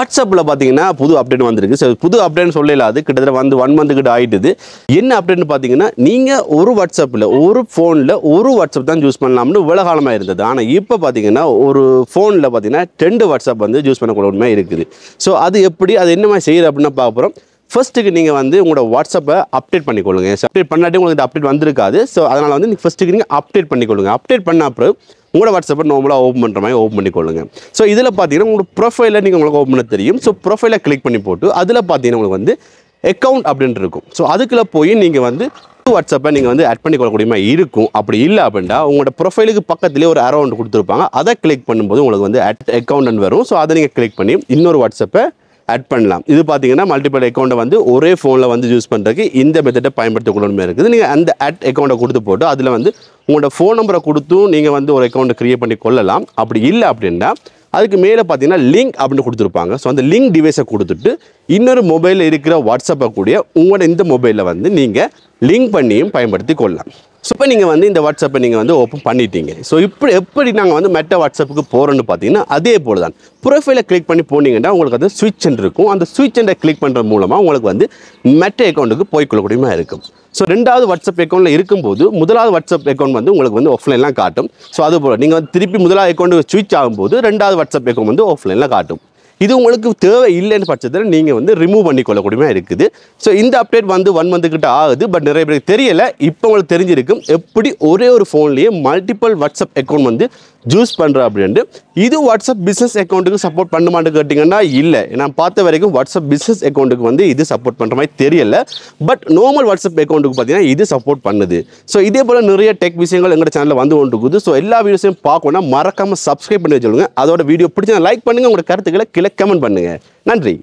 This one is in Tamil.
வாட்ஸ்அப்பில் பார்த்தீங்கன்னா புது அப்டேட் வந்திருக்கு சார் புது அப்டேட்னு சொல்லல அது கிட்டத்தட்ட வந்து ஒன் மந்த்து கிட்ட ஆகிட்டுது என்ன அப்டேட்னு பார்த்தீங்கன்னா நீங்கள் ஒரு வாட்ஸ்அப்பில் ஒரு ஃபோனில் ஒரு வாட்ஸ்அப் தான் யூஸ் பண்ணலாம்னு உலகாலமாக இருந்தது ஆனால் இப்போ பார்த்தீங்கன்னா ஒரு ஃபோனில் பார்த்தீங்கன்னா ரெண்டு வாட்ஸ்அப் வந்து யூஸ் பண்ணக்கூடிய உண்மை இருக்குது ஸோ அது எப்படி அது என்ன மாதிரி செய்யுது அப்படின்னு பார்க்குறோம் ஃபஸ்ட்டுக்கு நீங்கள் வந்து உங்களோட வாட்ஸ்அப்பை அப்டேட் பண்ணிக்கொள்ளுங்க அப்டேட் பண்ணாட்டி உங்களுக்கு அப்டேட் வந்திருக்காது ஸோ அதனால் வந்து நீங்கள் ஃபஸ்ட்டுக்கு நீங்கள் அப்டேட் பண்ணிக்கொள்ளுங்க அப்டேட் பண்ண அப்புறம் உங்களோட வாட்ஸ்அப்பை நார்மலாக ஓப்பன் பண்ணுற மாதிரி ஓப்பன் பண்ணிக்கொள்ளுங்க ஸோ இதில் பார்த்தீங்கன்னா உங்களோட ப்ரொஃபைலில் நீங்கள் உங்களுக்கு ஓப்பன் பண்ண தெரியும் ஸோ ப்ரொஃபைலை கிளிக் பண்ணி போட்டு அதில் பார்த்தீங்கன்னா உங்களுக்கு வந்து அக்கௌண்ட் அப்படின்ட்டு இருக்கும் ஸோ அதுக்குள்ளே போய் நீங்கள் வந்து வாட்ஸ்அப்பை நீங்கள் வந்து ஆட் பண்ணி கொள்ளக்கூடியமா இருக்கும் அப்படி இல்லை அப்படின்னா உங்களோட ப்ரொஃபைலுக்கு பக்கத்துலேயே ஒரு அரௌண்ட் கொடுத்துருப்பாங்க அதை கிளிக் பண்ணும்போது உங்களுக்கு வந்து அட் அக்கௌண்ட்னு வரும் ஸோ அதை நீங்கள் கிளிக் பண்ணி இன்னொரு வாட்ஸ்அப்பை ஆட் பண்ணலாம் இது பார்த்தீங்கன்னா மல்டிபிள் அக்கௌண்ட்டை வந்து ஒரே ஃபோனில் வந்து யூஸ் பண்ணுறதுக்கு இந்த மெத்தடை பயன்படுத்தக்கூடமே இருக்குது நீங்கள் அந்த அட் அக்கௌண்ட்டை கொடுத்து போட்டு அதில் வந்து உங்களோட ஃபோன் நம்பரை கொடுத்தும் நீங்கள் வந்து ஒரு அக்கௌண்ட்டை க்ரியேட் பண்ணி கொள்ளலாம் அப்படி இல்லை அப்படின்னா அதுக்கு மேலே பார்த்தீங்கன்னா லிங்க் அப்படின்னு கொடுத்துருப்பாங்க ஸோ அந்த லிங்க் டிவைஸை கொடுத்துட்டு இன்னொரு மொபைலில் இருக்கிற வாட்ஸ்அப்பை கூடிய உங்களோட இந்த மொபைலில் வந்து நீங்கள் லிங்க் பண்ணியும் பயன்படுத்தி கொள்ளலாம் ஸோ இப்போ நீங்கள் வந்து இந்த வாட்ஸ்அப்பை நீங்கள் வந்து ஓப்பன் பண்ணிட்டீங்க ஸோ இப்படி எப்படி நாங்கள் வந்து மெட்டா வாட்ஸ்அப்புக்கு போகிறோன்னு பார்த்தீங்கன்னா அதே போல் தான் ப்ரொஃபைலை கிளிக் பண்ணி போனீங்கன்னா உங்களுக்கு வந்து சுவிட்ச் இருக்கும் அந்த ஸ்விட்ச் என்ற கிளிக் பண்ணுற மூலமாக உங்களுக்கு வந்து மெட்டா அக்கௌண்ட்டுக்கு போய்க்கொள்ளக்கூடியமா இருக்கும் ஸோ ரெண்டாவது வாட்ஸ்அப் அக்கௌண்ட்டில் இருக்கும்போது முதலாவது வாட்ஸ்அப் அக்கௌண்ட் வந்து உங்களுக்கு வந்து ஆஃப்லைன்லாம் காட்டும் ஸோ அதுபோல் நீங்கள் வந்து திருப்பி முதலாவது அக்கௌண்ட்டுக்கு சுவிட்ச் ஆகும்போது ரெண்டாவது வாட்ஸ்அப் அக்கௌண்ட் வந்து ஆஃப்லைனில் காட்டும் இது உங்களுக்கு தேவை இல்லைன்னு பட்சத்தில் நீங்கள் வந்து ரிமூவ் பண்ணிக்கொள்ளக்கூடியமே இருக்குது ஸோ இந்த அப்டேட் வந்து ஒன் மந்த்துக்கிட்ட ஆகுது பட் நிறைய பேருக்கு தெரியலை இப்போ உங்களுக்கு தெரிஞ்சிருக்கும் எப்படி ஒரே ஒரு ஃபோன்லேயே மல்டிபிள் வாட்ஸ்அப் அக்கௌண்ட் வந்து ஜூஸ் பண்ணுற அப்படின்ட்டு இது வாட்ஸ்அப் பிஸ்னஸ் அக்கௌண்ட்டுக்கு சப்போர்ட் பண்ணுமான்னு கேட்டிங்கன்னா இல்லை நான் பார்த்த வரைக்கும் வாட்ஸ்அப் பிஸ்னஸ் அக்கௌண்ட்டுக்கு வந்து இது சப்போர்ட் பண்ணுற மாதிரி தெரியலை பட் நார்மல் வாட்ஸ்அப் அக்கௌண்ட்டுக்கு பார்த்தீங்கன்னா இது சப்போர்ட் பண்ணுது ஸோ இதே போல் நிறைய டெக் விஷயங்கள் எங்கள் சேனலில் வந்து கொண்டு இருக்குது ஸோ எல்லா வீடியோஸையும் பார்க்கணும்னா மறக்காமல் சப்ஸ்கிரைப் பண்ணி வச்சுக்கோங்க அதோட வீடியோ பிடிச்சா லைக் பண்ணுங்கள் உங்களோட கருத்துக்களை கமெண்ட் பண்ணுங்கள் நன்றி